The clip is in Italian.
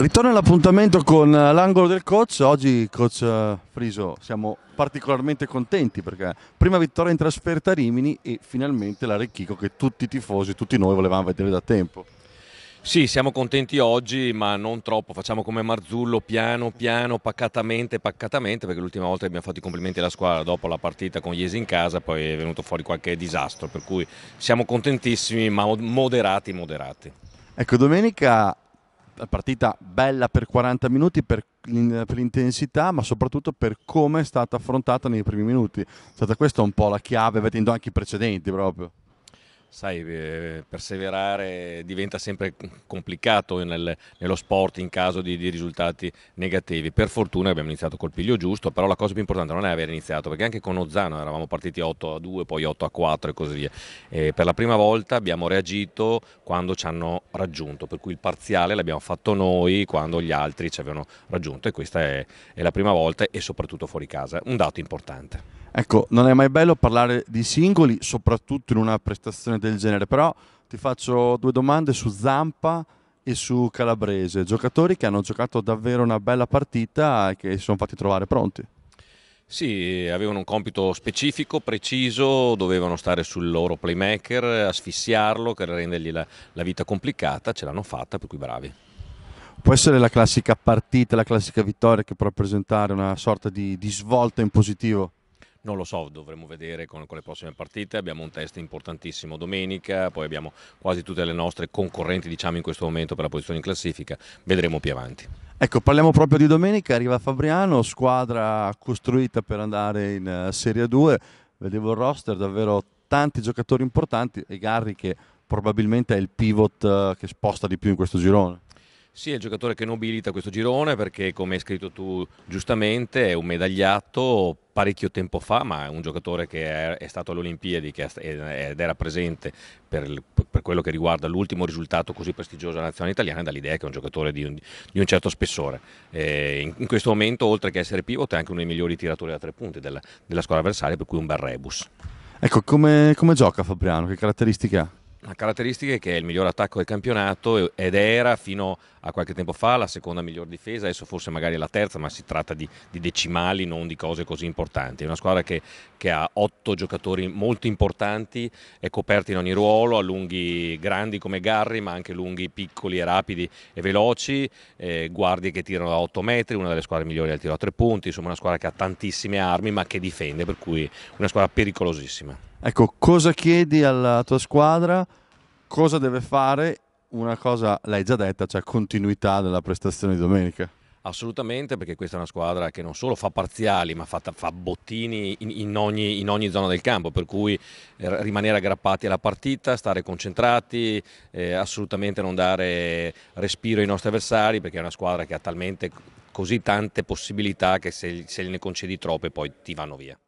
Ritorno all'appuntamento con eh, l'angolo del coach. Oggi, coach eh, Friso, siamo particolarmente contenti perché prima vittoria in trasferta a Rimini e finalmente l'Arecchico che tutti i tifosi, tutti noi volevamo vedere da tempo. Sì, siamo contenti oggi, ma non troppo. Facciamo come Marzullo, piano piano, paccatamente, paccatamente, perché l'ultima volta abbiamo fatto i complimenti alla squadra dopo la partita con Iesi in casa, poi è venuto fuori qualche disastro. Per cui siamo contentissimi, ma moderati, moderati. Ecco, domenica partita bella per 40 minuti per, per, l'intensità, ma soprattutto per come è stata affrontata nei primi minuti. È stata questa un po' la chiave, vedendo anche i precedenti proprio sai, eh, perseverare diventa sempre complicato nel, nello sport in caso di, di, risultati negativi. Per fortuna abbiamo iniziato col piglio giusto, però la cosa più importante non è aver iniziato, perché anche con Ozzano eravamo partiti 8 a 2, poi 8 a 4 e così via. E per la prima volta abbiamo reagito quando ci hanno raggiunto, per cui il parziale l'abbiamo fatto noi quando gli altri ci avevano raggiunto e questa è, è la prima volta e soprattutto fuori casa. Un dato importante. Ecco, non è mai bello parlare di singoli, soprattutto in una prestazione del genere, però ti faccio due domande su Zampa e su Calabrese, giocatori che hanno giocato davvero una bella partita e che si sono fatti trovare pronti. Sì, avevano un compito specifico, preciso, dovevano stare sul loro playmaker, asfissiarlo, rendergli la, la vita complicata, ce l'hanno fatta, per cui bravi. Può essere la classica partita, la classica vittoria che può rappresentare una sorta di, di svolta in positivo? non lo so, dovremo vedere con, con, le prossime partite. Abbiamo un test importantissimo domenica, poi abbiamo quasi tutte le nostre concorrenti diciamo in questo momento per la posizione in classifica, vedremo più avanti. Ecco, parliamo proprio di domenica, arriva Fabriano, squadra costruita per andare in eh, Serie 2, vedevo il roster, davvero tanti giocatori importanti e Garri che probabilmente è il pivot eh, che sposta di più in questo girone. Sì, è il giocatore che nobilita questo girone perché, come hai scritto tu giustamente, è un medagliato parecchio tempo fa, ma è un giocatore che è, stato alle Olimpiadi ed era presente per, per, quello che riguarda l'ultimo risultato così prestigioso della nazionale italiana, dall'idea che è un giocatore di un, di un certo spessore. Eh, in, in, questo momento, oltre che essere pivot, è anche uno dei migliori tiratori da tre punti della, della squadra avversaria, per cui un bel rebus. Ecco, come, come gioca Fabriano? Che caratteristiche ha? La caratteristica è che è il miglior attacco del campionato ed era fino a qualche tempo fa la seconda miglior difesa, adesso forse magari la terza, ma si tratta di, di decimali, non di cose così importanti. È una squadra che, che, ha otto giocatori molto importanti, è coperta in ogni ruolo, ha lunghi grandi come Garri, ma anche lunghi piccoli e rapidi e veloci, eh, guardie che tirano da 8 metri, una delle squadre migliori al tiro a tre punti, insomma una squadra che ha tantissime armi ma che difende, per cui una squadra pericolosissima. Ecco, cosa chiedi alla tua squadra? Cosa deve fare? Una cosa l'hai già detta, cioè continuità della prestazione di domenica. Assolutamente, perché questa è una squadra che non solo fa parziali, ma fa, fa bottini in, in, ogni, in, ogni, zona del campo, per cui eh, rimanere aggrappati alla partita, stare concentrati, eh, assolutamente non dare respiro ai nostri avversari, perché è una squadra che ha talmente così tante possibilità che se, se ne concedi troppe poi ti vanno via.